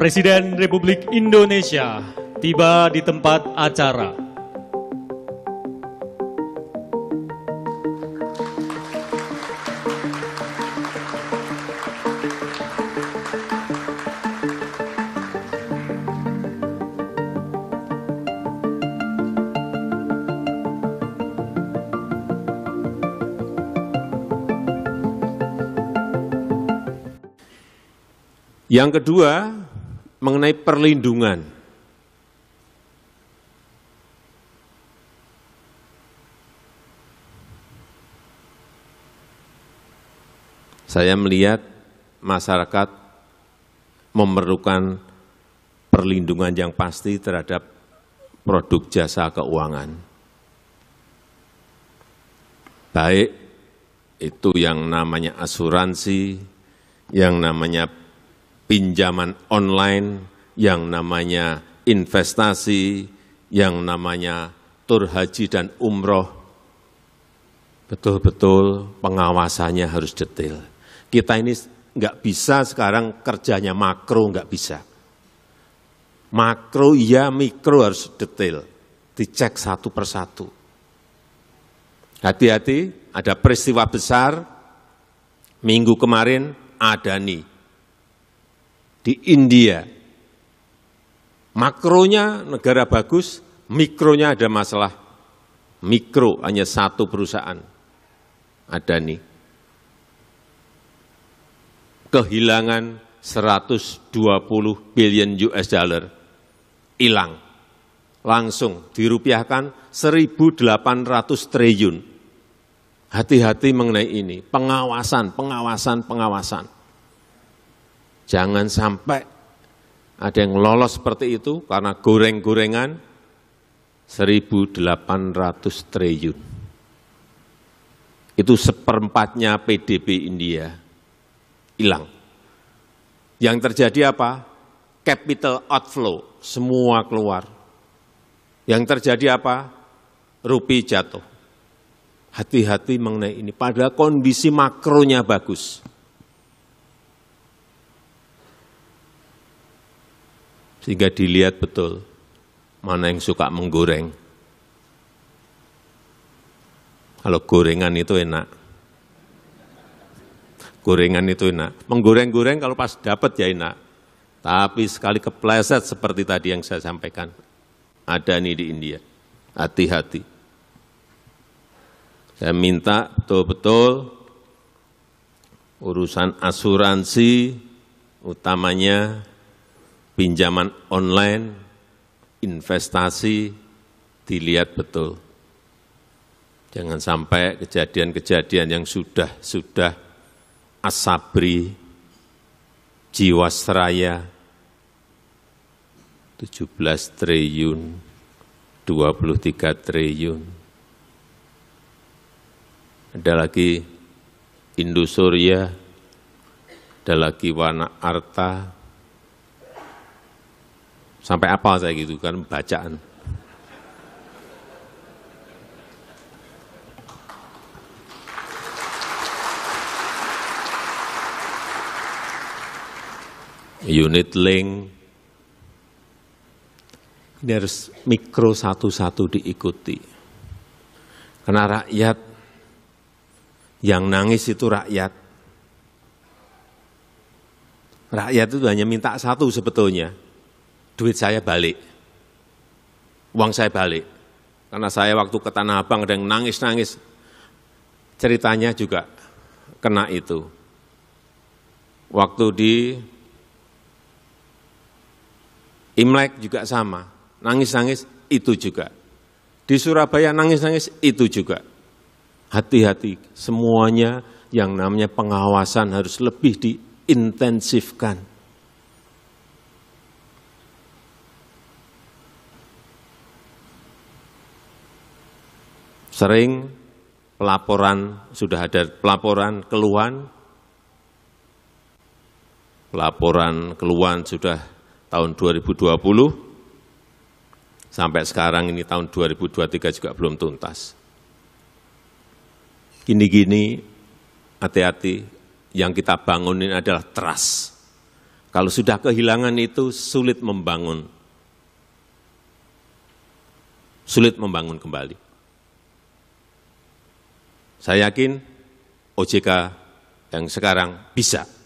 Presiden Republik Indonesia tiba di tempat acara. Yang kedua, mengenai perlindungan. Saya melihat masyarakat memerlukan perlindungan yang pasti terhadap produk jasa keuangan. Baik itu yang namanya asuransi, yang namanya pinjaman online, yang namanya investasi, yang namanya tur haji dan umroh, betul-betul pengawasannya harus detail. Kita ini nggak bisa sekarang kerjanya makro, nggak bisa. Makro ya mikro harus detail. Dicek satu persatu. Hati-hati, ada peristiwa besar, minggu kemarin ada nih, di India. Makronya negara bagus, mikronya ada masalah. Mikro hanya satu perusahaan, ada nih Kehilangan 120 billion US dollar, hilang. Langsung dirupiahkan 1.800 triliun. Hati-hati mengenai ini, pengawasan, pengawasan, pengawasan. Jangan sampai ada yang lolos seperti itu karena goreng-gorengan 1.800 triliun. Itu seperempatnya PDB India hilang. Yang terjadi apa? Capital outflow, semua keluar. Yang terjadi apa? Rupiah jatuh hati-hati mengenai ini. Padahal kondisi makronya bagus. sehingga dilihat betul mana yang suka menggoreng. Kalau gorengan itu enak. Gorengan itu enak. Menggoreng-goreng kalau pas dapat ya enak. Tapi sekali kepleset seperti tadi yang saya sampaikan. Ada nih di India. Hati-hati. Saya minta betul-betul urusan asuransi utamanya pinjaman online, investasi, dilihat betul. Jangan sampai kejadian-kejadian yang sudah-sudah asabri, jiwasraya, 17 triliun, 23 triliun. Ada lagi Indosuria, ya, ada lagi Wana Arta, Sampai apa saya gitu, kan bacaan. Unit link, ini harus mikro satu-satu diikuti. Karena rakyat yang nangis itu rakyat. Rakyat itu hanya minta satu sebetulnya, duit saya balik, uang saya balik. Karena saya waktu ke Tanah Abang ada yang nangis-nangis, ceritanya juga kena itu. Waktu di Imlek juga sama, nangis-nangis itu juga. Di Surabaya nangis-nangis itu juga. Hati-hati, semuanya yang namanya pengawasan harus lebih diintensifkan. sering pelaporan, sudah ada pelaporan keluhan, pelaporan keluhan sudah tahun 2020, sampai sekarang ini tahun 2023 juga belum tuntas. Gini-gini, hati-hati, yang kita bangunin adalah trust. Kalau sudah kehilangan itu sulit membangun, sulit membangun kembali. Saya yakin OJK yang sekarang bisa